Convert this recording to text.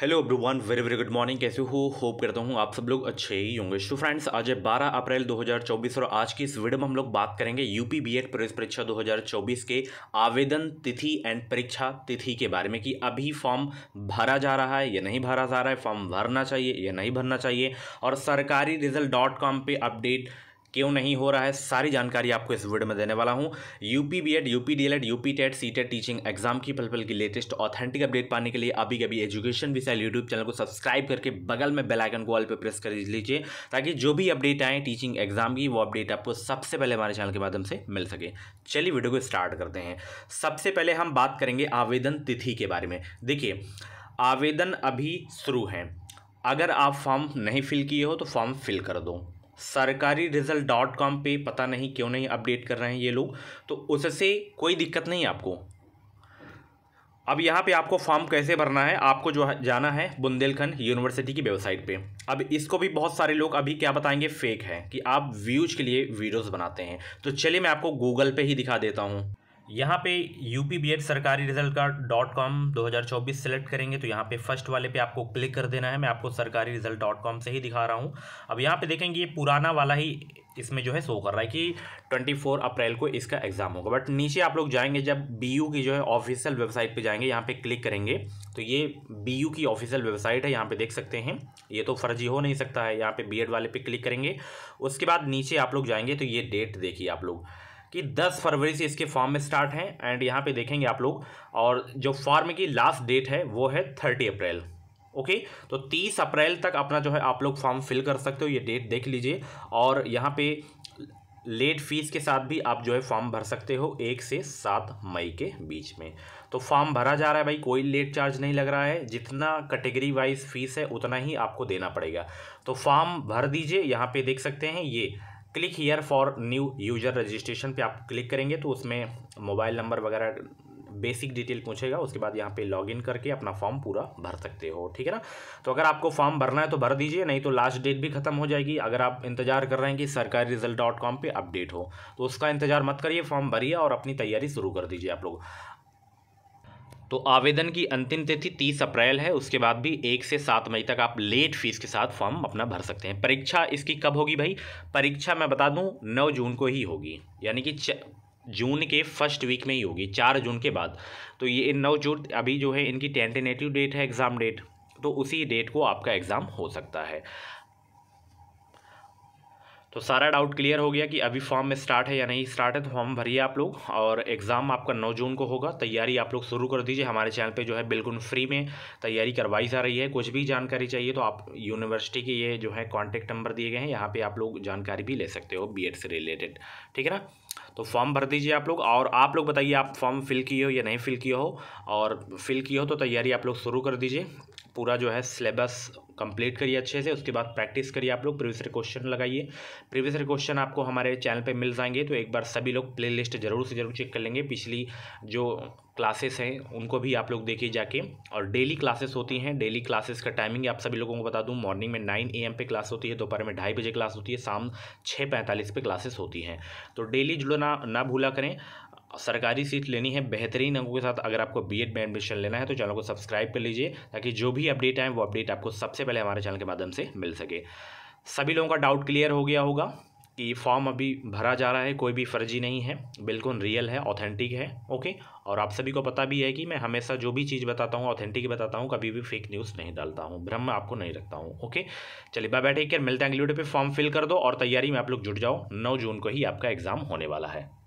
hello everyone very very good morning कैसे हो hope करता हूँ आप सब लोग अच्छे ही होंगे शो फ्रेंड्स आज है 12 अप्रैल 2024 और आज की इस वीडियो में हम लोग बात करेंगे यूपी बीएड प्रवेश परीक्षा 2024 के आवेदन तिथि एंड परीक्षा तिथि के बारे में कि अभी फॉर्म भरा जा रहा है या नहीं भरा जा रहा है फॉर्म भरना चाहिए या नहीं भरना चाहिए और सरकारी रिजल्ट डॉट कॉम पर अपडेट क्यों नहीं हो रहा है सारी जानकारी आपको इस वीडियो में देने वाला हूँ UP B Ed UP D El Ed UP TET C TET teaching exam की पल पल की लेटेस्ट ऑथेंटिक अपडेट पाने के लिए अभी कभी एजुकेशन सैल यूट्यूब चैनल को सब्सक्राइब करके बगल में बेल आइकन को ऑल पर प्रेस कर लीजिए ताकि जो भी अपडेट आए टीचिंग एग्जाम की वो अपडेट आपको सबसे पहले हमारे चैनल के माध्यम से मिल सके चलिए वीडियो को स्टार्ट करते हैं सबसे पहले हम बात करेंगे आवेदन तिथि के बारे में देखिए आवेदन अभी शुरू हैं अगर आप फॉर्म नहीं फिल किए हो तो फॉर्म फिल कर दो सरकारी रिजल्ट डॉट कॉम पर पता नहीं क्यों नहीं अपडेट कर रहे हैं ये लोग तो उससे कोई दिक्कत नहीं आपको अब यहाँ पे आपको फॉर्म कैसे भरना है आपको जो जाना है बुंदेलखंड यूनिवर्सिटी की वेबसाइट पे अब इसको भी बहुत सारे लोग अभी क्या बताएंगे फेक है कि आप व्यूज के लिए वीडियोस बनाते हैं तो चलिए मैं आपको गूगल पे ही दिखा देता हूँ यहाँ पे यू पी बी एड सरकारी रिजल्ट का डॉट कॉम दो हज़ार चौबीस सेलेक्ट करेंगे तो यहाँ पे फर्स्ट वाले पे आपको क्लिक कर देना है मैं आपको सरकारी रिजल्ट डॉट कॉम से ही दिखा रहा हूँ अब यहाँ पे देखेंगे ये पुराना वाला ही इसमें जो है शो कर रहा है कि 24 अप्रैल को इसका एग्ज़ाम होगा बट नीचे आप लोग जाएंगे जब बी की जो है ऑफिशियल वेबसाइट पर जाएंगे यहाँ पर क्लिक करेंगे तो ये बी की ऑफिशियल वेबसाइट है यहाँ पर देख सकते हैं ये तो फर्जी हो नहीं सकता है यहाँ पर बी वाले पर क्लिक करेंगे उसके बाद नीचे आप लोग जाएंगे तो ये डेट देखिए आप लोग कि 10 फरवरी से इसके फॉर्म में स्टार्ट हैं एंड यहाँ पे देखेंगे आप लोग और जो फॉर्म की लास्ट डेट है वो है थर्टी अप्रैल ओके तो 30 अप्रैल तक अपना जो है आप लोग फॉर्म फिल कर सकते हो ये डेट देख लीजिए और यहाँ पे लेट फीस के साथ भी आप जो है फॉर्म भर सकते हो एक से सात मई के बीच में तो फॉर्म भरा जा रहा है भाई कोई लेट चार्ज नहीं लग रहा है जितना कैटेगरी वाइज फीस है उतना ही आपको देना पड़ेगा तो फॉर्म भर दीजिए यहाँ पे देख सकते हैं ये click here for new user registration पे आप क्लिक करेंगे तो उसमें मोबाइल नंबर वगैरह बेसिक डिटेल पूछेगा उसके बाद यहाँ पे लॉगिन करके अपना फॉर्म पूरा भर सकते हो ठीक है ना तो अगर आपको फॉर्म भरना है तो भर दीजिए नहीं तो लास्ट डेट भी खत्म हो जाएगी अगर आप इंतजार कर रहे हैं कि सरकारी रिजल्ट डॉट कॉम पर अपडेट हो तो उसका इंतजार मत करिए फॉर्म भरिए और अपनी तैयारी शुरू कर दीजिए आप लोग तो आवेदन की अंतिम तिथि 30 अप्रैल है उसके बाद भी एक से सात मई तक आप लेट फीस के साथ फॉर्म अपना भर सकते हैं परीक्षा इसकी कब होगी भाई परीक्षा मैं बता दूँ नौ जून को ही होगी यानी कि जून के फर्स्ट वीक में ही होगी चार जून के बाद तो ये नौ जून अभी जो है इनकी टेंटेनेटिव डेट है एग्ज़ाम डेट तो उसी डेट को आपका एग्ज़ाम हो सकता है तो सारा डाउट क्लियर हो गया कि अभी फॉर्म में स्टार्ट है या नहीं स्टार्ट है तो फॉर्म भरिए आप लोग और एग्ज़ाम आपका 9 जून को होगा तैयारी आप लोग शुरू कर दीजिए हमारे चैनल पे जो है बिल्कुल फ्री में तैयारी करवाई जा रही है कुछ भी जानकारी चाहिए तो आप यूनिवर्सिटी के ये जो है कॉन्टैक्ट नंबर दिए गए हैं यहाँ पर आप लोग जानकारी भी ले सकते हो बी से रिलेटेड ठीक है ना तो फॉर्म भर दीजिए आप लोग और आप लोग बताइए आप फॉर्म फिल किए हो या नहीं फिल किए हो और फिल किए हो तो तैयारी आप लोग शुरू कर दीजिए पूरा जो है सिलेबस कंप्लीट करिए अच्छे से उसके बाद प्रैक्टिस करिए आप लोग प्रीवियस क्वेश्चन लगाइए प्रीवियस क्वेश्चन आपको हमारे चैनल पे मिल जाएंगे तो एक बार सभी लोग प्ले लिस्ट जरूर से जरूर चेक कर लेंगे पिछली जो क्लासेस हैं उनको भी आप लोग देखिए जाके और डेली क्लासेस होती हैं डेली क्लासेस का टाइमिंग आप सभी लोगों को बता दूँ मॉर्निंग में नाइन ए पे क्लास होती है दोपहर में ढाई बजे क्लास होती है शाम छः पैंतालीस पे क्लासेस होती हैं तो डेली जुड़ना ना भूला करें सरकारी सीट लेनी है बेहतरीन अंकों के साथ अगर आपको बी एड में एडमिशन लेना है तो चैनल को सब्सक्राइब कर लीजिए ताकि जो भी अपडेट आए वो अपडेट आपको सबसे पहले हमारे चैनल के माध्यम से मिल सके सभी लोगों का डाउट क्लियर हो गया होगा कि फॉर्म अभी भरा जा रहा है कोई भी फर्जी नहीं है बिल्कुल रियल है ऑथेंटिक है ओके और आप सभी को पता भी है कि मैं हमेशा जो भी चीज़ बताता हूँ ऑथेंटिक बताता हूँ कभी भी फेक न्यूज़ नहीं डालता हूँ भ्रम में आपको नहीं रखता हूँ ओके चलिए बाय बैठे क्या मिलते हैं अगली वीडियो पर फॉर्म फिल कर दो और तैयारी में आप लोग जुट जाओ नौ जून को ही आपका एग्ज़ाम होने वाला है